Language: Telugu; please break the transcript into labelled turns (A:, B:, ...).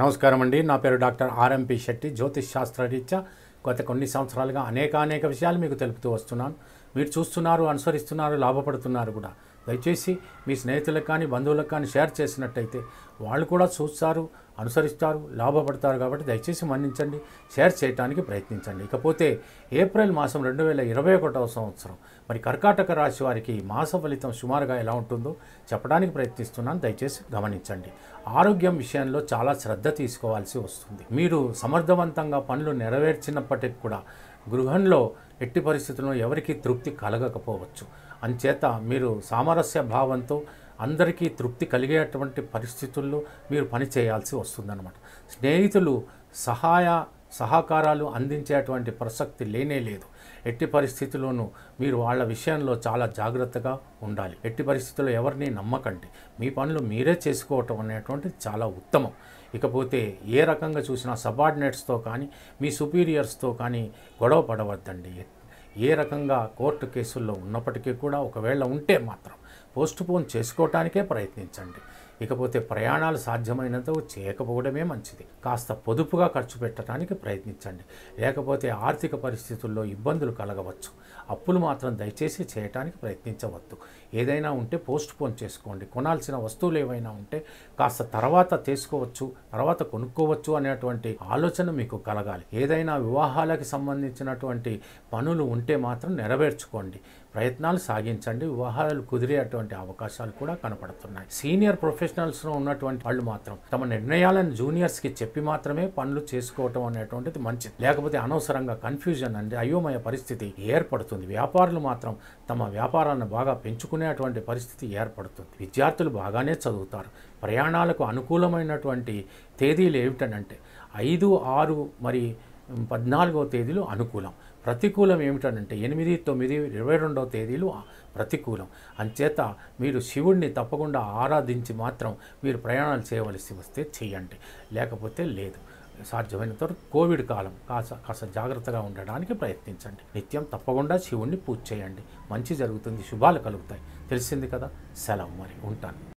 A: నమస్కారం అండి నా పేరు డాక్టర్ ఆర్ఎంపి శెట్టి జ్యోతిష్ శాస్త్రరీత్యా గత కొన్ని సంవత్సరాలుగా అనేక అనేక విషయాలు మీకు తెలుపుతూ వస్తున్నాను మీరు చూస్తున్నారు అనుసరిస్తున్నారు లాభపడుతున్నారు కూడా దయచేసి మీ స్నేహితులకు కానీ బంధువులకు కానీ షేర్ చేసినట్టయితే వాళ్ళు కూడా చూస్తారు అనుసరిస్తారు లాభపడతారు కాబట్టి దయచేసి మన్నించండి షేర్ చేయడానికి ప్రయత్నించండి ఇకపోతే ఏప్రిల్ మాసం రెండు వేల ఇరవై ఒకటవ సంవత్సరం మరి కర్కాటక రాశి వారికి మాస ఫలితం సుమారుగా ఎలా ఉంటుందో చెప్పడానికి ప్రయత్నిస్తున్నాను దయచేసి గమనించండి ఆరోగ్యం విషయంలో చాలా శ్రద్ధ తీసుకోవాల్సి వస్తుంది మీరు సమర్థవంతంగా పనులు నెరవేర్చినప్పటికి కూడా గృహంలో ఎట్టి పరిస్థితుల్లో ఎవరికీ తృప్తి కలగకపోవచ్చు అంచేత మీరు సామరస్య భావంతో అందరికీ తృప్తి కలిగేటువంటి పరిస్థితుల్లో మీరు పని చేయాల్సి వస్తుందన్నమాట స్నేహితులు సహాయ సహకారాలు అందించేటువంటి ప్రసక్తి లేనే లేదు ఎట్టి పరిస్థితుల్లోనూ మీరు వాళ్ళ విషయంలో చాలా జాగ్రత్తగా ఉండాలి ఎట్టి పరిస్థితుల్లో ఎవరిని నమ్మకండి మీ పనులు మీరే చేసుకోవటం అనేటువంటిది చాలా ఉత్తమం ఇకపోతే ఏ రకంగా చూసినా సబార్డినేట్స్తో కానీ మీ సుపీరియర్స్తో కానీ గొడవ పడవద్దండి ఏ రకంగా కోర్టు కేసుల్లో ఉన్నప్పటికీ కూడా ఒకవేళ ఉంటే మాత్రం పోస్ట్ పోన్ చేసుకోవటానికే ప్రయత్నించండి ఇకపోతే ప్రయాణాలు సాధ్యమైనంత చేయకపోవడమే మంచిది కాస్త పొదుపుగా ఖర్చు పెట్టడానికి ప్రయత్నించండి లేకపోతే ఆర్థిక పరిస్థితుల్లో ఇబ్బందులు కలగవచ్చు అప్పులు మాత్రం దయచేసి చేయటానికి ప్రయత్నించవద్దు ఏదైనా ఉంటే పోస్ట్ పోన్ చేసుకోండి కొనాల్సిన వస్తువులు ఏవైనా ఉంటే కాస్త తర్వాత తీసుకోవచ్చు తర్వాత కొనుక్కోవచ్చు అనేటువంటి ఆలోచన మీకు కలగాలి ఏదైనా వివాహాలకు సంబంధించినటువంటి పనులు ఉంటే మాత్రం నెరవేర్చుకోండి ప్రయత్నాలు సాగించండి వివాహాలు కుదిరేటువంటి అవకాశాలు కూడా కనపడుతున్నాయి సీనియర్ ప్రొఫెషనల్ ప్రొఫెషనల్స్లో ఉన్నటువంటి వాళ్ళు మాత్రం తమ నిర్ణయాలను జూనియర్స్కి చెప్పి మాత్రమే పనులు చేసుకోవటం అనేటువంటిది మంచిది లేకపోతే అనవసరంగా కన్ఫ్యూజన్ అంటే అయోమయ పరిస్థితి ఏర్పడుతుంది వ్యాపారులు మాత్రం తమ వ్యాపారాలను బాగా పెంచుకునేటువంటి పరిస్థితి ఏర్పడుతుంది విద్యార్థులు బాగానే చదువుతారు ప్రయాణాలకు అనుకూలమైనటువంటి తేదీలు ఏమిటనంటే ఐదు ఆరు మరి పద్నాలుగో తేదీలు అనుకూలం ప్రతికూలం ఏమిటంటే ఎనిమిది తొమ్మిది ఇరవై రెండవ తేదీలు ప్రతికూలం అంచేత మీరు శివుడిని తప్పకుండా ఆరాధించి మాత్రం మీరు ప్రయాణాలు చేయవలసి వస్తే చేయండి లేకపోతే లేదు సాధ్యమైన తర్వాత కోవిడ్ కాలం కాస్త కాస్త జాగ్రత్తగా ఉండడానికి ప్రయత్నించండి నిత్యం తప్పకుండా శివుణ్ణి పూజ చేయండి మంచి జరుగుతుంది శుభాలు కలుగుతాయి తెలిసింది కదా సెలవు మరి ఉంటాను